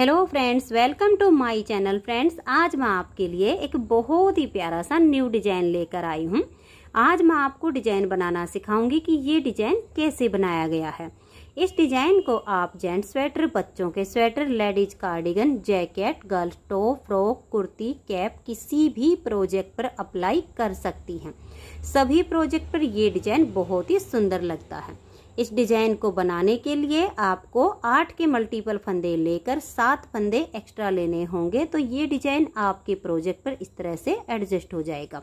hello friends welcome to my channel friends आज मैं आपके लिए एक बहुत ही प्यारा सा न्यू डिजाइन लेकर आई हूँ आज मैं आपको डिजाइन बनाना सिखाऊंगी कि ये डिजाइन कैसे बनाया गया है इस डिजाइन को आप जेंट्स स्वेटर बच्चों के sweater ladies cardigan jacket girls top frock kurti cap किसी भी प्रोजेक्ट पर अप्लाई कर सकती हैं सभी प्रोजेक्ट पर यह डिजाइन बहुत ही सुंदर लगता है इस डिजाइन को बनाने के लिए आपको आठ के मल्टीपल फंदे लेकर सात फंदे एक्स्ट्रा लेने होंगे तो ये डिजाइन आपके प्रोजेक्ट पर इस तरह से एडजस्ट हो जाएगा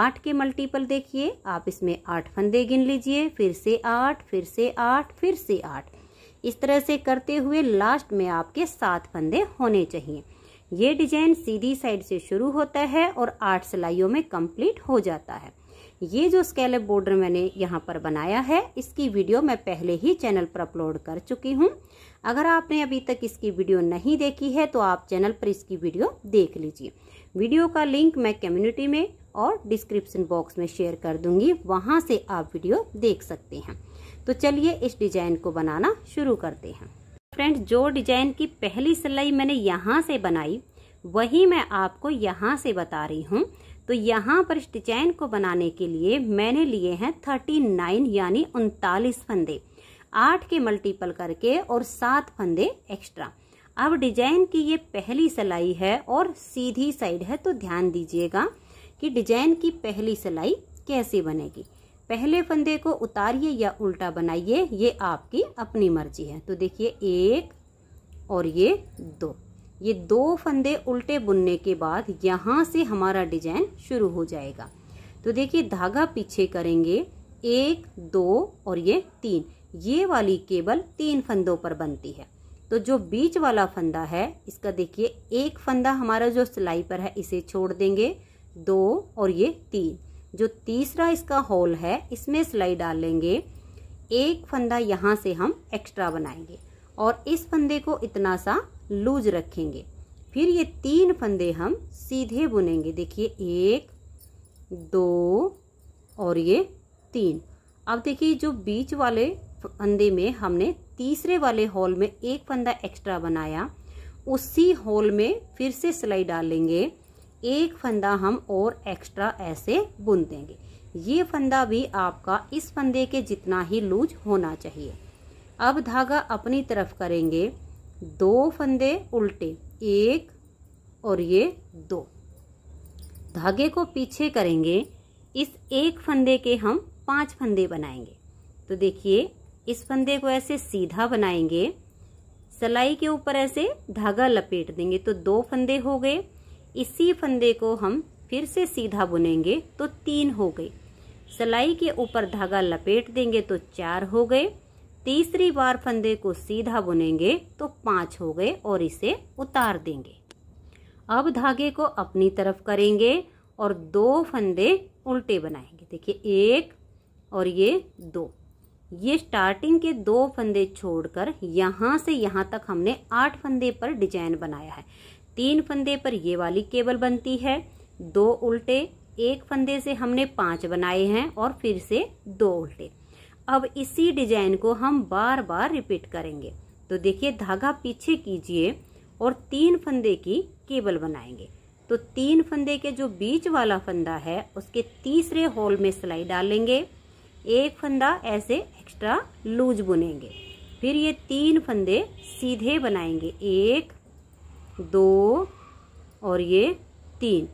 आठ के मल्टीपल देखिए आप इसमें आठ फंदे गिन लीजिए फिर से आठ फिर से आठ फिर से आठ इस तरह से करते हुए लास्ट में आपके सात फंदे होने चाहिए ये डिजाइन सीधी साइड से शुरू होता है और आठ सिलाइयों में कंप्लीट हो जाता है ये जो स्केलप बॉर्डर मैंने यहाँ पर बनाया है इसकी वीडियो मैं पहले ही चैनल पर अपलोड कर चुकी हूँ अगर आपने अभी तक इसकी वीडियो नहीं देखी है तो आप चैनल पर इसकी वीडियो देख लीजिए वीडियो का लिंक मैं कम्युनिटी में और डिस्क्रिप्शन बॉक्स में शेयर कर दूंगी वहाँ से आप वीडियो देख सकते हैं तो चलिए इस डिजाइन को बनाना शुरू करते हैं फ्रेंड्स जो डिजाइन की पहली सिलाई मैंने यहाँ से बनाई वही मैं आपको यहाँ से बता रही हूँ तो यहाँ पर स्टिचैन डिजाइन को बनाने के लिए मैंने लिए हैं थर्टी नाइन यानी उनतालीस फंदे आठ के मल्टीपल करके और सात फंदे एक्स्ट्रा अब डिजाइन की ये पहली सिलाई है और सीधी साइड है तो ध्यान दीजिएगा कि डिजाइन की पहली सिलाई कैसे बनेगी पहले फंदे को उतारिए या उल्टा बनाइए ये आपकी अपनी मर्जी है तो देखिए एक और ये दो ये दो फंदे उल्टे बुनने के बाद यहाँ से हमारा डिजाइन शुरू हो जाएगा तो देखिए धागा पीछे करेंगे एक दो और ये तीन ये वाली केबल तीन फंदों पर बनती है तो जो बीच वाला फंदा है इसका देखिए एक फंदा हमारा जो सिलाई पर है इसे छोड़ देंगे दो और ये तीन जो तीसरा इसका होल है इसमें सिलाई डाल लेंगे एक फंदा यहाँ से हम एक्स्ट्रा बनाएंगे और इस फंदे को इतना सा लूज रखेंगे फिर ये तीन फंदे हम सीधे बुनेंगे देखिए एक दो और ये तीन अब देखिए जो बीच वाले फंदे में हमने तीसरे वाले हॉल में एक फंदा एक्स्ट्रा बनाया उसी हॉल में फिर से सिलाई डालेंगे एक फंदा हम और एक्स्ट्रा ऐसे बुन देंगे ये फंदा भी आपका इस फंदे के जितना ही लूज होना चाहिए अब धागा अपनी तरफ करेंगे दो फंदे उल्टे एक और ये दो धागे को पीछे करेंगे इस एक फंदे के हम पांच फंदे बनाएंगे तो देखिए इस फंदे को ऐसे सीधा बनाएंगे सलाई के ऊपर ऐसे धागा लपेट देंगे तो दो फंदे हो गए इसी फंदे को हम फिर से सीधा बुनेंगे तो तीन हो गए सलाई के ऊपर धागा लपेट देंगे तो चार हो गए तीसरी बार फंदे को सीधा बुनेंगे तो पाँच हो गए और इसे उतार देंगे अब धागे को अपनी तरफ करेंगे और दो फंदे उल्टे बनाएंगे देखिए एक और ये दो ये स्टार्टिंग के दो फंदे छोड़कर यहाँ से यहाँ तक हमने आठ फंदे पर डिजाइन बनाया है तीन फंदे पर ये वाली केबल बनती है दो उल्टे एक फंदे से हमने पांच बनाए हैं और फिर से दो उल्टे अब इसी डिजाइन को हम बार बार रिपीट करेंगे तो देखिए धागा पीछे कीजिए और तीन फंदे की केबल बनाएंगे तो तीन फंदे के जो बीच वाला फंदा है उसके तीसरे होल में सिलाई डालेंगे एक फंदा ऐसे एक्स्ट्रा लूज बुनेंगे फिर ये तीन फंदे सीधे बनाएंगे एक दो और ये तीन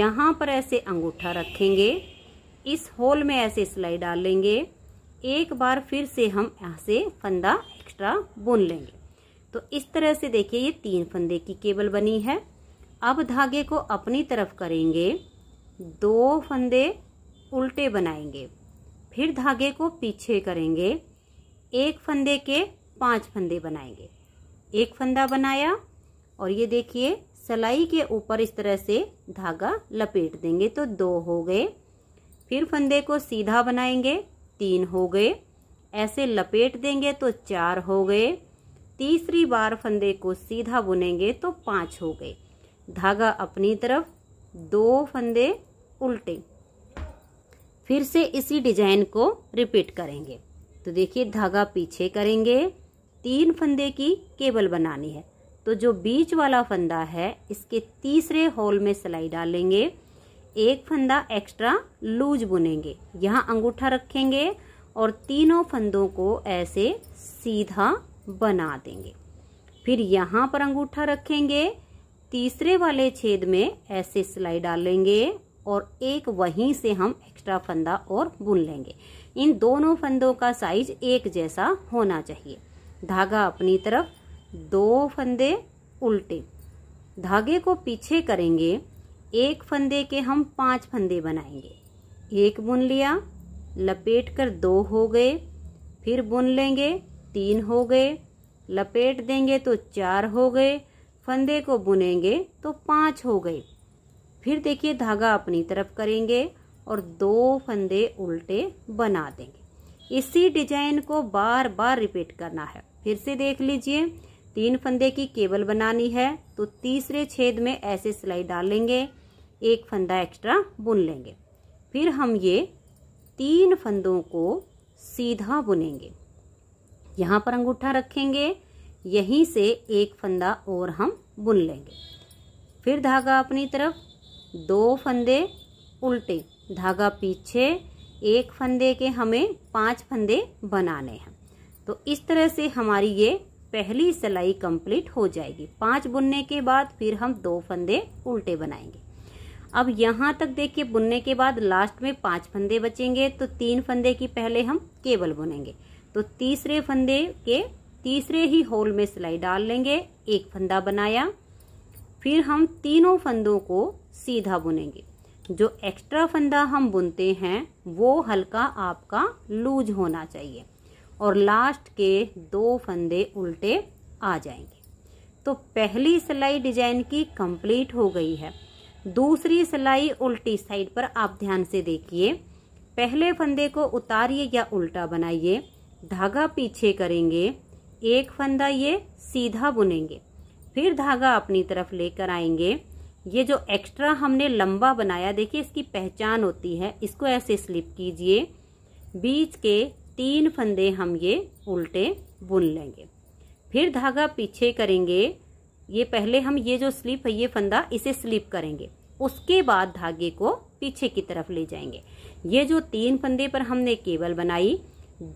यहाँ पर ऐसे अंगूठा रखेंगे इस होल में ऐसे सिलाई डालेंगे एक बार फिर से हम यहाँ से फंदा एक्स्ट्रा बुन लेंगे तो इस तरह से देखिए ये तीन फंदे की केबल बनी है अब धागे को अपनी तरफ करेंगे दो फंदे उल्टे बनाएंगे फिर धागे को पीछे करेंगे एक फंदे के पांच फंदे बनाएंगे एक फंदा बनाया और ये देखिए सलाई के ऊपर इस तरह से धागा लपेट देंगे तो दो हो गए फिर फंदे को सीधा बनाएंगे तीन हो गए ऐसे लपेट देंगे तो चार हो गए तीसरी बार फंदे को सीधा बुनेंगे तो पाँच हो गए धागा अपनी तरफ दो फंदे उल्टे फिर से इसी डिजाइन को रिपीट करेंगे तो देखिए धागा पीछे करेंगे तीन फंदे की केबल बनानी है तो जो बीच वाला फंदा है इसके तीसरे होल में सिलाई डालेंगे एक फंदा एक्स्ट्रा लूज बुनेंगे यहाँ अंगूठा रखेंगे और तीनों फंदों को ऐसे सीधा बना देंगे फिर यहाँ पर अंगूठा रखेंगे तीसरे वाले छेद में ऐसे सिलाई डालेंगे और एक वहीं से हम एक्स्ट्रा फंदा और बुन लेंगे इन दोनों फंदों का साइज एक जैसा होना चाहिए धागा अपनी तरफ दो फंदे उल्टे धागे को पीछे करेंगे एक फंदे के हम पांच फंदे बनाएंगे एक बुन लिया लपेट कर दो हो गए फिर बुन लेंगे तीन हो गए लपेट देंगे तो चार हो गए फंदे को बुनेंगे तो पांच हो गए फिर देखिए धागा अपनी तरफ करेंगे और दो फंदे उल्टे बना देंगे इसी डिजाइन को बार बार रिपीट करना है फिर से देख लीजिए तीन फंदे की केबल बनानी है तो तीसरे छेद में ऐसे सिलाई डाल लेंगे एक फंदा एक्स्ट्रा बुन लेंगे फिर हम ये तीन फंदों को सीधा बुनेंगे यहाँ पर अंगूठा रखेंगे यहीं से एक फंदा और हम बुन लेंगे फिर धागा अपनी तरफ दो फंदे उल्टे धागा पीछे एक फंदे के हमें पांच फंदे बनाने हैं तो इस तरह से हमारी ये पहली सिलाई कंप्लीट हो जाएगी पांच बुनने के बाद फिर हम दो फंदे उल्टे बनाएंगे अब यहां तक देखिए बुनने के बाद लास्ट में पांच फंदे बचेंगे तो तीन फंदे की पहले हम केबल बुनेंगे तो तीसरे फंदे के तीसरे ही होल में सिलाई डाल लेंगे एक फंदा बनाया फिर हम तीनों फंदों को सीधा बुनेंगे जो एक्स्ट्रा फंदा हम बुनते हैं वो हल्का आपका लूज होना चाहिए और लास्ट के दो फंदे उल्टे आ जाएंगे तो पहली सिलाई डिजाइन की कंप्लीट हो गई है दूसरी सिलाई उल्टी साइड पर आप ध्यान से देखिए पहले फंदे को उतारिए या उल्टा बनाइए धागा पीछे करेंगे एक फंदा ये सीधा बुनेंगे फिर धागा अपनी तरफ लेकर आएंगे ये जो एक्स्ट्रा हमने लंबा बनाया देखिए इसकी पहचान होती है इसको ऐसे स्लिप कीजिए बीच के तीन फंदे हम ये उल्टे बुन लेंगे फिर धागा पीछे करेंगे ये पहले हम ये जो स्लिप है ये फंदा इसे स्लिप करेंगे उसके बाद धागे को पीछे की तरफ ले जाएंगे ये जो तीन फंदे पर हमने केबल बनाई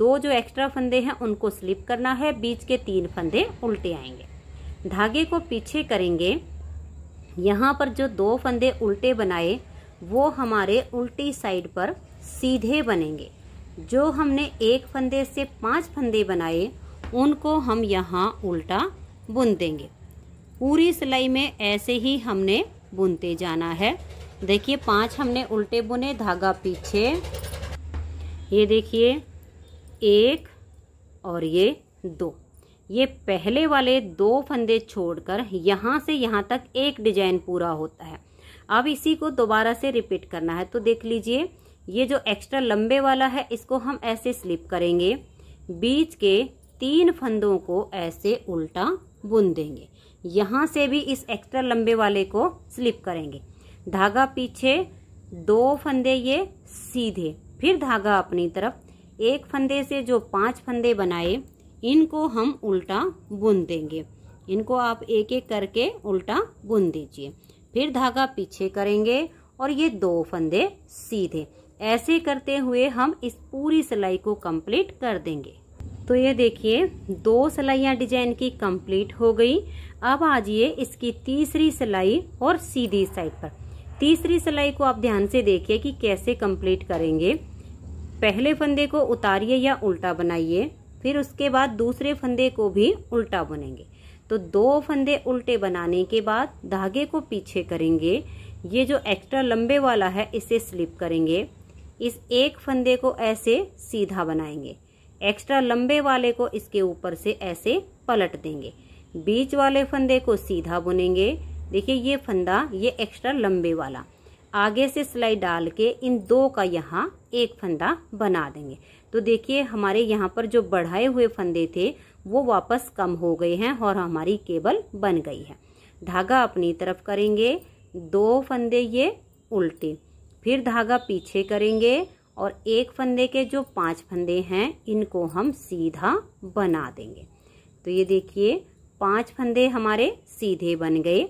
दो जो एक्स्ट्रा फंदे हैं उनको स्लिप करना है बीच के तीन फंदे उल्टे आएंगे धागे को पीछे करेंगे यहाँ पर जो दो फंदे उल्टे बनाए वो हमारे उल्टी साइड पर सीधे बनेंगे जो हमने एक फंदे से पांच फंदे बनाए उनको हम यहाँ उल्टा बुन देंगे पूरी सिलाई में ऐसे ही हमने बुनते जाना है देखिए पांच हमने उल्टे बुने धागा पीछे ये देखिए एक और ये दो ये पहले वाले दो फंदे छोड़कर यहाँ से यहाँ तक एक डिजाइन पूरा होता है अब इसी को दोबारा से रिपीट करना है तो देख लीजिए ये जो एक्स्ट्रा लंबे वाला है इसको हम ऐसे स्लिप करेंगे बीच के तीन फंदों को ऐसे उल्टा बुन देंगे यहाँ से भी इस एक्स्ट्रा लंबे वाले को स्लिप करेंगे धागा पीछे दो फंदे ये सीधे फिर धागा अपनी तरफ एक फंदे से जो पांच फंदे बनाए इनको हम उल्टा बुन देंगे इनको आप एक एक करके उल्टा बुन दीजिए फिर धागा पीछे करेंगे और ये दो फंदे सीधे ऐसे करते हुए हम इस पूरी सिलाई को कंप्लीट कर देंगे तो ये देखिए दो सिलाइयाँ डिजाइन की कंप्लीट हो गई अब आ जाइए इसकी तीसरी सिलाई और सीधी साइड पर तीसरी सिलाई को आप ध्यान से देखिए कि कैसे कंप्लीट करेंगे पहले फंदे को उतारिए या उल्टा बनाइए फिर उसके बाद दूसरे फंदे को भी उल्टा बनेंगे तो दो फंदे उल्टे बनाने के बाद धागे को पीछे करेंगे ये जो एक्स्ट्रा लंबे वाला है इसे स्लिप करेंगे इस एक फंदे को ऐसे सीधा बनाएंगे एक्स्ट्रा लंबे वाले को इसके ऊपर से ऐसे पलट देंगे बीच वाले फंदे को सीधा बुनेंगे देखिए ये फंदा ये एक्स्ट्रा लंबे वाला आगे से सिलाई डाल के इन दो का यहाँ एक फंदा बना देंगे तो देखिए हमारे यहाँ पर जो बढ़ाए हुए फंदे थे वो वापस कम हो गए हैं और हमारी केबल बन गई है धागा अपनी तरफ करेंगे दो फंदे ये उल्टे फिर धागा पीछे करेंगे और एक फंदे के जो पांच फंदे हैं इनको हम सीधा बना देंगे तो ये देखिए पांच फंदे हमारे सीधे बन गए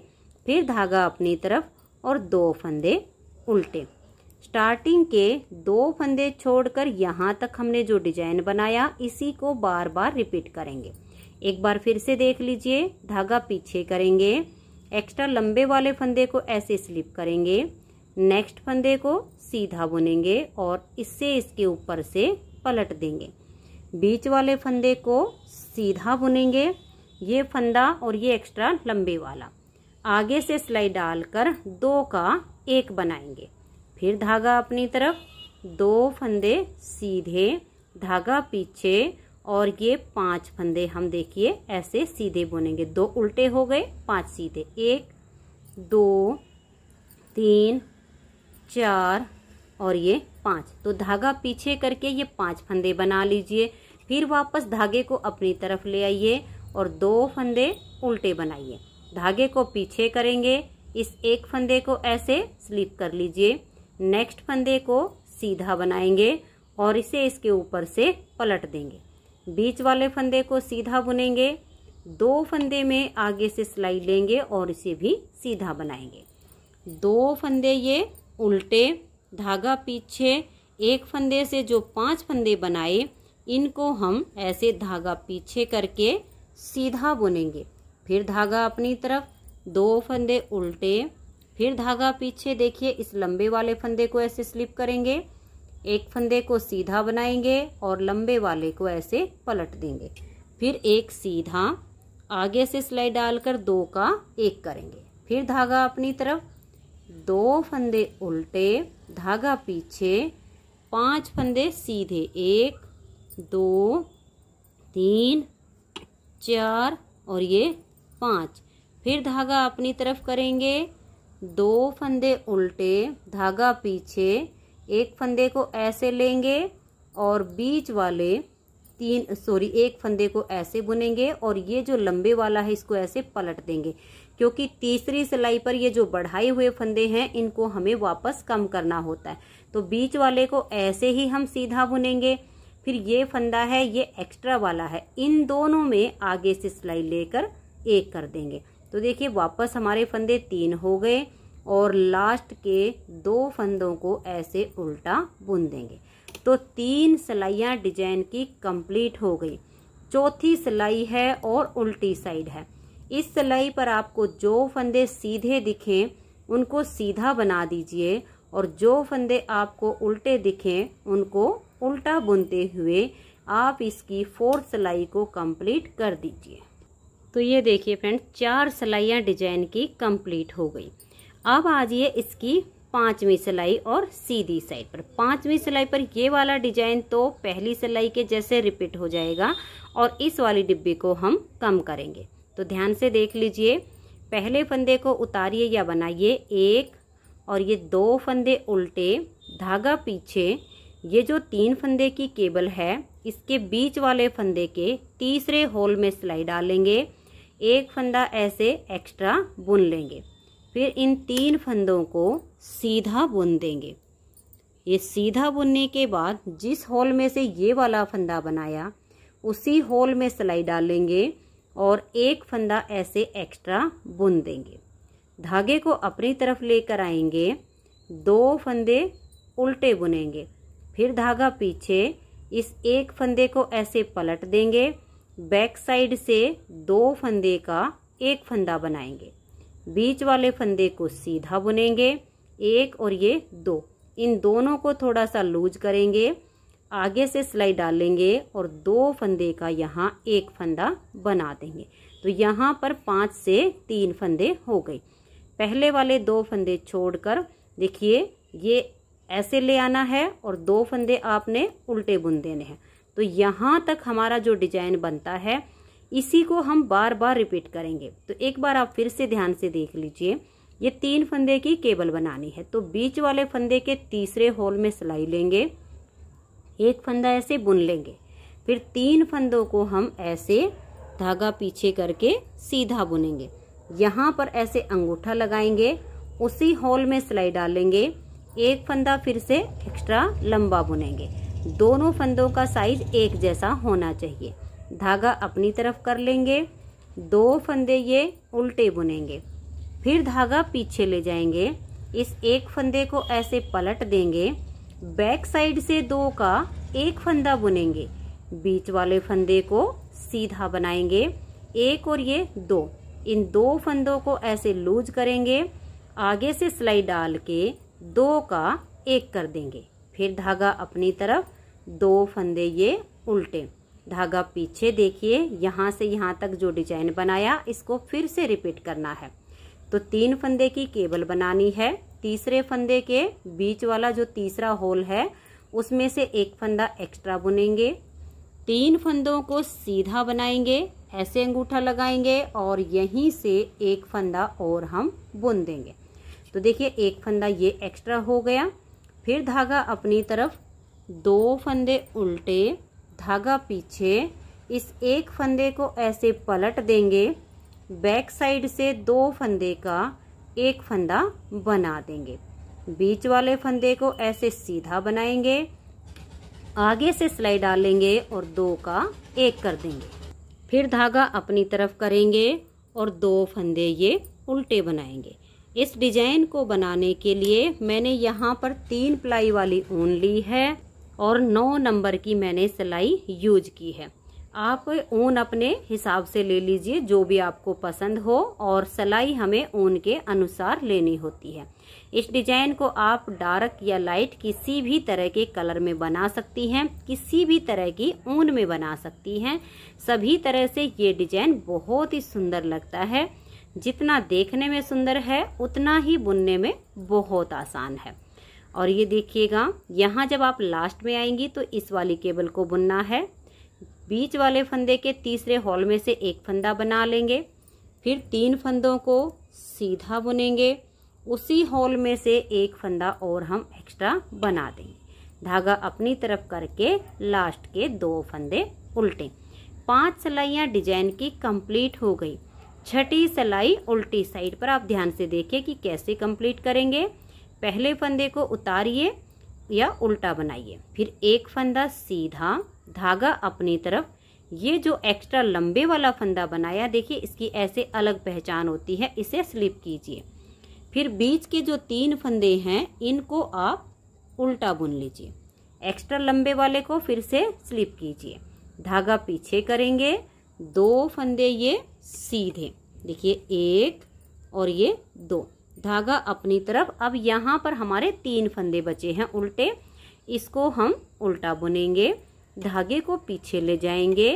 फिर धागा अपनी तरफ और दो फंदे उल्टे स्टार्टिंग के दो फंदे छोड़कर यहाँ तक हमने जो डिजाइन बनाया इसी को बार बार रिपीट करेंगे एक बार फिर से देख लीजिए धागा पीछे करेंगे एक्स्ट्रा लंबे वाले फंदे को ऐसे स्लिप करेंगे नेक्स्ट फंदे को सीधा बुनेंगे और इससे इसके ऊपर से पलट देंगे बीच वाले फंदे को सीधा बुनेंगे ये फंदा और ये एक्स्ट्रा लंबे वाला आगे से सिलाई डालकर दो का एक बनाएंगे फिर धागा अपनी तरफ दो फंदे सीधे धागा पीछे और ये पांच फंदे हम देखिए ऐसे सीधे बुनेंगे दो उल्टे हो गए पांच सीधे एक दो तीन चार और ये पांच तो धागा पीछे करके ये पांच फंदे बना लीजिए फिर वापस धागे को अपनी तरफ ले आइए और दो फंदे उल्टे बनाइए धागे को पीछे करेंगे इस एक फंदे को ऐसे स्लिप कर लीजिए नेक्स्ट फंदे को सीधा बनाएंगे और इसे इसके ऊपर से पलट देंगे बीच वाले फंदे को सीधा बुनेंगे दो फंदे में आगे से सिलाई लेंगे और इसे भी सीधा बनाएंगे दो फंदे ये उल्टे धागा पीछे एक फंदे से जो पांच फंदे बनाए इनको हम ऐसे धागा पीछे करके सीधा बुनेंगे फिर धागा अपनी तरफ दो फंदे उल्टे फिर धागा पीछे देखिए इस लंबे वाले फंदे को ऐसे स्लिप करेंगे एक फंदे को सीधा बनाएंगे और लंबे वाले को ऐसे पलट देंगे फिर एक सीधा आगे से सिलाई डालकर दो का एक करेंगे फिर धागा अपनी तरफ दो फंदे उल्टे धागा पीछे पांच फंदे सीधे एक दो तीन चार और ये पांच फिर धागा अपनी तरफ करेंगे दो फंदे उल्टे धागा पीछे एक फंदे को ऐसे लेंगे और बीच वाले तीन सॉरी एक फंदे को ऐसे बुनेंगे और ये जो लंबे वाला है इसको ऐसे पलट देंगे क्योंकि तीसरी सिलाई पर ये जो बढ़ाए हुए फंदे हैं इनको हमें वापस कम करना होता है तो बीच वाले को ऐसे ही हम सीधा बुनेंगे फिर ये फंदा है ये एक्स्ट्रा वाला है इन दोनों में आगे से सिलाई लेकर एक कर देंगे तो देखिए वापस हमारे फंदे तीन हो गए और लास्ट के दो फंदों को ऐसे उल्टा बुन देंगे तो तीन सिलाइयाँ डिजाइन की कंप्लीट हो गई चौथी सिलाई है और उल्टी साइड है इस सिलाई पर आपको जो फंदे सीधे दिखें उनको सीधा बना दीजिए और जो फंदे आपको उल्टे दिखें उनको उल्टा बुनते हुए आप इसकी फोर्थ सिलाई को कंप्लीट कर दीजिए तो ये देखिए फ्रेंड चार सिलाइयाँ डिजाइन की कंप्लीट हो गई अब आ जाइए इसकी पांचवी सिलाई और सीधी साइड पर पांचवी सिलाई पर ये वाला डिजाइन तो पहली सिलाई के जैसे रिपीट हो जाएगा और इस वाली डिब्बे को हम कम करेंगे तो ध्यान से देख लीजिए पहले फंदे को उतारिए या बनाइए एक और ये दो फंदे उल्टे धागा पीछे ये जो तीन फंदे की केबल है इसके बीच वाले फंदे के तीसरे होल में सिलाई डालेंगे एक फंदा ऐसे एक्स्ट्रा बुन लेंगे फिर इन तीन फंदों को सीधा बुन देंगे ये सीधा बुनने के बाद जिस होल में से ये वाला फंदा बनाया उसी होल में सिलाई डालेंगे और एक फंदा ऐसे एक्स्ट्रा बुन देंगे धागे को अपनी तरफ लेकर आएंगे दो फंदे उल्टे बुनेंगे फिर धागा पीछे इस एक फंदे को ऐसे पलट देंगे बैक साइड से दो फंदे का एक फंदा बनाएंगे बीच वाले फंदे को सीधा बुनेंगे एक और ये दो इन दोनों को थोड़ा सा लूज करेंगे आगे से सिलाई डालेंगे और दो फंदे का यहाँ एक फंदा बना देंगे तो यहाँ पर पाँच से तीन फंदे हो गए पहले वाले दो फंदे छोड़कर देखिए ये ऐसे ले आना है और दो फंदे आपने उल्टे बुन देने हैं तो यहाँ तक हमारा जो डिजाइन बनता है इसी को हम बार बार रिपीट करेंगे तो एक बार आप फिर से ध्यान से देख लीजिए ये तीन फंदे की केबल बनानी है तो बीच वाले फंदे के तीसरे होल में सिलाई लेंगे एक फंदा ऐसे बुन लेंगे फिर तीन फंदों को हम ऐसे धागा पीछे करके सीधा बुनेंगे यहाँ पर ऐसे अंगूठा लगाएंगे उसी होल में सिलाई डालेंगे एक फंदा फिर से एक्स्ट्रा लंबा बुनेंगे दोनों फंदों का साइज एक जैसा होना चाहिए धागा अपनी तरफ कर लेंगे दो फंदे ये उल्टे बुनेंगे फिर धागा पीछे ले जाएंगे इस एक फंदे को ऐसे पलट देंगे बैक साइड से दो का एक फंदा बुनेंगे बीच वाले फंदे को सीधा बनाएंगे एक और ये दो इन दो फंदों को ऐसे लूज करेंगे आगे से सिलाई डाल के दो का एक कर देंगे फिर धागा अपनी तरफ दो फंदे ये उल्टे धागा पीछे देखिए यहाँ से यहाँ तक जो डिजाइन बनाया इसको फिर से रिपीट करना है तो तीन फंदे की केबल बनानी है तीसरे फंदे के बीच वाला जो तीसरा होल है उसमें से एक फंदा एक्स्ट्रा बुनेंगे तीन फंदों को सीधा बनाएंगे ऐसे अंगूठा लगाएंगे और यहीं से एक फंदा और हम बुन देंगे तो देखिए एक फंदा ये एक्स्ट्रा हो गया फिर धागा अपनी तरफ दो फंदे उल्टे धागा पीछे इस एक फंदे को ऐसे पलट देंगे बैक साइड से दो फंदे का एक फंदा बना देंगे बीच वाले फंदे को ऐसे सीधा बनाएंगे आगे से सिलाई डालेंगे और दो का एक कर देंगे फिर धागा अपनी तरफ करेंगे और दो फंदे ये उल्टे बनाएंगे इस डिजाइन को बनाने के लिए मैंने यहाँ पर तीन प्लाई वाली ऊन ली है और नौ नंबर की मैंने सिलाई यूज की है आप ऊन अपने हिसाब से ले लीजिए जो भी आपको पसंद हो और सलाई हमें ऊन के अनुसार लेनी होती है इस डिजाइन को आप डार्क या लाइट किसी भी तरह के कलर में बना सकती हैं किसी भी तरह की ऊन में बना सकती हैं सभी तरह से ये डिजाइन बहुत ही सुंदर लगता है जितना देखने में सुंदर है उतना ही बुनने में बहुत आसान है और ये देखिएगा यहाँ जब आप लास्ट में आएंगी तो इस वाली केबल को बुनना है बीच वाले फंदे के तीसरे हॉल में से एक फंदा बना लेंगे फिर तीन फंदों को सीधा बुनेंगे उसी हॉल में से एक फंदा और हम एक्स्ट्रा बना देंगे धागा अपनी तरफ करके लास्ट के दो फंदे उल्टे पांच सिलाइयाँ डिजाइन की कंप्लीट हो गई छठी सिलाई उल्टी साइड पर आप ध्यान से देखिए कि कैसे कंप्लीट करेंगे पहले फंदे को उतारिए या उल्टा बनाइए फिर एक फंदा सीधा धागा अपनी तरफ ये जो एक्स्ट्रा लंबे वाला फंदा बनाया देखिए इसकी ऐसे अलग पहचान होती है इसे स्लिप कीजिए फिर बीच के जो तीन फंदे हैं इनको आप उल्टा बुन लीजिए एक्स्ट्रा लंबे वाले को फिर से स्लिप कीजिए धागा पीछे करेंगे दो फंदे ये सीधे देखिए एक और ये दो धागा अपनी तरफ अब यहाँ पर हमारे तीन फंदे बचे हैं उल्टे इसको हम उल्टा बुनेंगे धागे को पीछे ले जाएंगे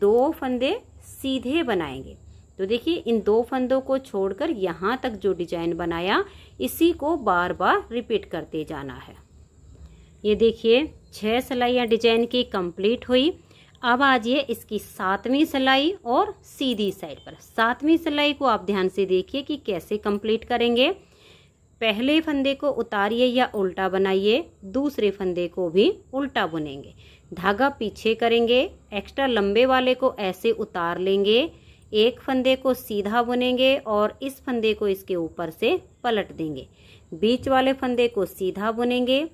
दो फंदे सीधे बनाएंगे तो देखिए इन दो फंदों को छोड़कर यहाँ तक जो डिजाइन बनाया इसी को बार बार रिपीट करते जाना है ये देखिए छह सिलाइयाँ डिजाइन की कंप्लीट हुई अब आ जाइए इसकी सातवीं सिलाई और सीधी साइड पर सातवीं सिलाई को आप ध्यान से देखिए कि कैसे कंप्लीट करेंगे पहले फंदे को उतारिए या उल्टा बनाइए दूसरे फंदे को भी उल्टा बुनेंगे धागा पीछे करेंगे एक्स्ट्रा लंबे वाले को ऐसे उतार लेंगे एक फंदे को सीधा बुनेंगे और इस फंदे को इसके ऊपर से पलट देंगे बीच वाले फंदे को सीधा बुनेंगे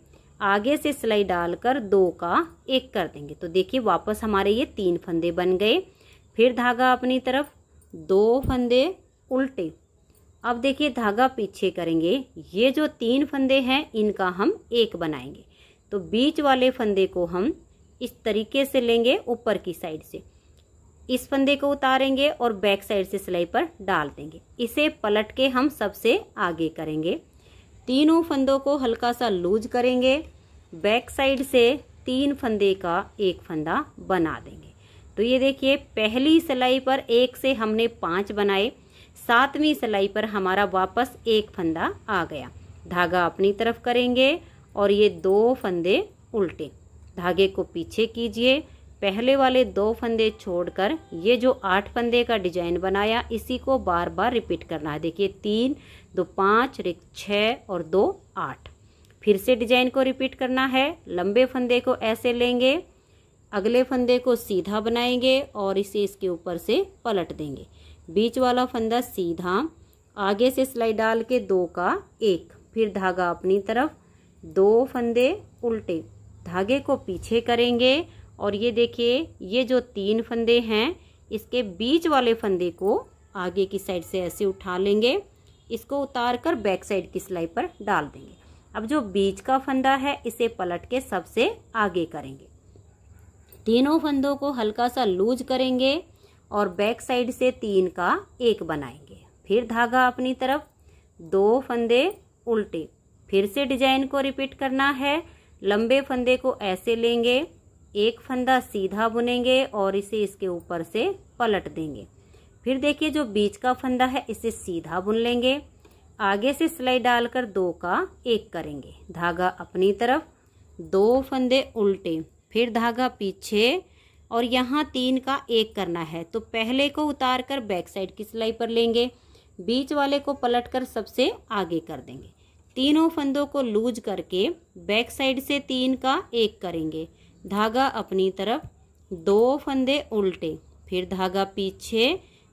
आगे से सिलाई डालकर दो का एक कर देंगे तो देखिए वापस हमारे ये तीन फंदे बन गए फिर धागा अपनी तरफ दो फंदे उल्टे अब देखिए धागा पीछे करेंगे ये जो तीन फंदे हैं इनका हम एक बनाएंगे तो बीच वाले फंदे को हम इस तरीके से लेंगे ऊपर की साइड से इस फंदे को उतारेंगे और बैक साइड से सिलाई पर डाल देंगे इसे पलट के हम सबसे आगे करेंगे तीनों फंदों को हल्का सा लूज करेंगे बैक साइड से तीन फंदे का एक फंदा बना देंगे तो ये देखिए पहली सिलाई पर एक से हमने पांच बनाए सातवीं सिलाई पर हमारा वापस एक फंदा आ गया धागा अपनी तरफ करेंगे और ये दो फंदे उल्टे धागे को पीछे कीजिए पहले वाले दो फंदे छोड़कर ये जो आठ फंदे का डिजाइन बनाया इसी को बार बार रिपीट करना है देखिए तीन दो पाँच छः और दो आठ फिर से डिजाइन को रिपीट करना है लंबे फंदे को ऐसे लेंगे अगले फंदे को सीधा बनाएंगे और इसे इसके ऊपर से पलट देंगे बीच वाला फंदा सीधा आगे से सिलाई डाल के दो का एक फिर धागा अपनी तरफ दो फंदे उल्टे धागे को पीछे करेंगे और ये देखिए ये जो तीन फंदे हैं इसके बीच वाले फंदे को आगे की साइड से ऐसे उठा लेंगे इसको उतार कर बैक साइड की सिलाई पर डाल देंगे अब जो बीच का फंदा है इसे पलट के सबसे आगे करेंगे तीनों फंदों को हल्का सा लूज करेंगे और बैक साइड से तीन का एक बनाएंगे फिर धागा अपनी तरफ दो फंदे उल्टे फिर से डिजाइन को रिपीट करना है लंबे फंदे को ऐसे लेंगे एक फंदा सीधा बुनेंगे और इसे इसके ऊपर से पलट देंगे फिर देखिए जो बीच का फंदा है इसे सीधा बुन लेंगे आगे से सिलाई डालकर दो का एक करेंगे धागा अपनी तरफ दो फंदे उल्टे फिर धागा पीछे और यहाँ तीन का एक करना है तो पहले को उतार कर बैक साइड की सिलाई पर लेंगे बीच वाले को पलट कर सबसे आगे कर देंगे तीनों फंदों को लूज करके बैक साइड से तीन का एक करेंगे धागा अपनी तरफ दो फंदे उल्टे फिर धागा पीछे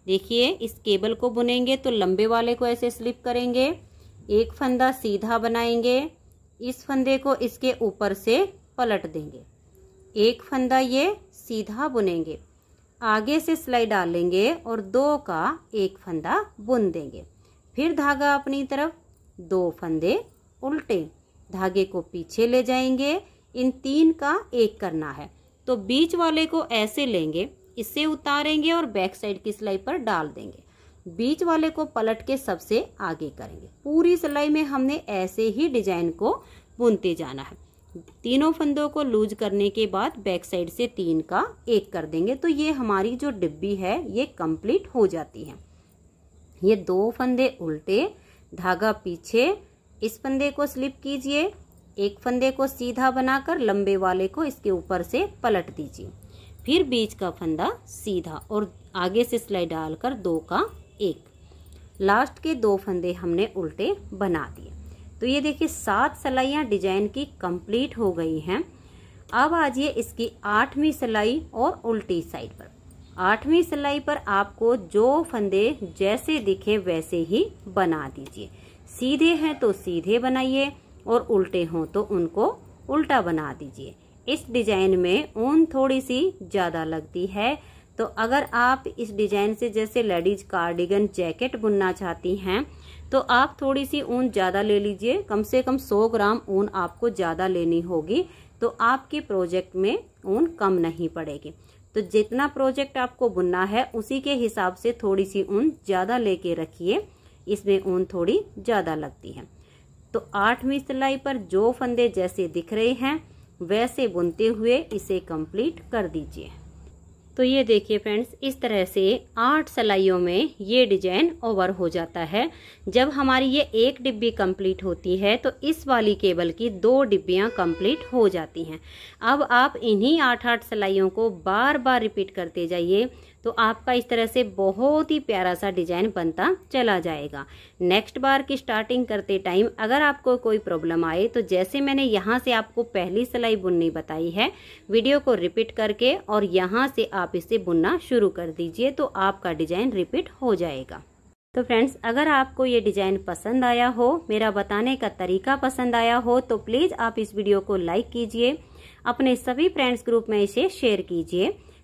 देखिए इस केबल को बुनेंगे तो लंबे वाले को ऐसे स्लिप करेंगे एक फंदा सीधा बनाएंगे इस फंदे को इसके ऊपर से पलट देंगे एक फंदा ये सीधा बुनेंगे आगे से सिलाई डालेंगे और दो का एक फंदा बुन देंगे फिर धागा अपनी तरफ दो फंदे उल्टे धागे को पीछे ले जाएंगे इन तीन का एक करना है तो बीच वाले को ऐसे लेंगे इसे उतारेंगे और बैक साइड की सिलाई पर डाल देंगे बीच वाले को पलट के सबसे आगे करेंगे पूरी सिलाई में हमने ऐसे ही डिजाइन को बुनते जाना है तीनों फंदों को लूज करने के बाद बैक साइड से तीन का एक कर देंगे तो ये हमारी जो डिब्बी है ये कंप्लीट हो जाती है ये दो फंदे उल्टे धागा पीछे इस फंदे को स्लिप कीजिए एक फंदे को सीधा बनाकर लंबे वाले को इसके ऊपर से पलट दीजिए फिर बीच का फंदा सीधा और आगे से सिलाई डालकर दो का एक लास्ट के दो फंदे हमने उल्टे बना दिए तो ये देखिए सात सिलाइयाँ डिजाइन की कंप्लीट हो गई हैं अब आ जाइए इसकी आठवीं सिलाई और उल्टी साइड पर आठवीं सिलाई पर आपको जो फंदे जैसे दिखे वैसे ही बना दीजिए सीधे हैं तो सीधे बनाइए और उल्टे हों तो उनको उल्टा बना दीजिए इस डिजाइन में ऊन थोड़ी सी ज्यादा लगती है तो अगर आप इस डिजाइन से जैसे लेडीज कार्डिगन जैकेट बुनना चाहती हैं तो आप थोड़ी सी ऊन ज्यादा ले लीजिए कम से कम 100 ग्राम ऊन आपको ज्यादा लेनी होगी तो आपके प्रोजेक्ट में ऊन कम नहीं पड़ेगी तो जितना प्रोजेक्ट आपको बुनना है उसी के हिसाब से थोड़ी सी ऊन ज़्यादा लेके रखिए इसमें ऊन थोड़ी ज़्यादा लगती है तो आठवीं सिलाई पर जो फंदे जैसे दिख रहे हैं वैसे बुनते हुए इसे कंप्लीट कर दीजिए तो ये देखिए फ्रेंड्स इस तरह से आठ सलाइयों में ये डिजाइन ओवर हो जाता है जब हमारी ये एक डिब्बी कंप्लीट होती है तो इस वाली केबल की दो डिब्बियां कंप्लीट हो जाती हैं अब आप इन्हीं आठ आठ सलाइयों को बार बार रिपीट करते जाइए तो आपका इस तरह से बहुत ही प्यारा सा डिजाइन बनता चला जाएगा नेक्स्ट बार की स्टार्टिंग करते टाइम अगर आपको कोई प्रॉब्लम आए तो जैसे मैंने यहाँ से आपको पहली सिलाई बुननी बताई है वीडियो को रिपीट करके और यहाँ से आप इसे बुनना शुरू कर दीजिए तो आपका डिजाइन रिपीट हो जाएगा तो फ्रेंड्स अगर आपको ये डिज़ाइन पसंद आया हो मेरा बताने का तरीका पसंद आया हो तो प्लीज़ आप इस वीडियो को लाइक कीजिए अपने सभी फ्रेंड्स ग्रुप में इसे शेयर कीजिए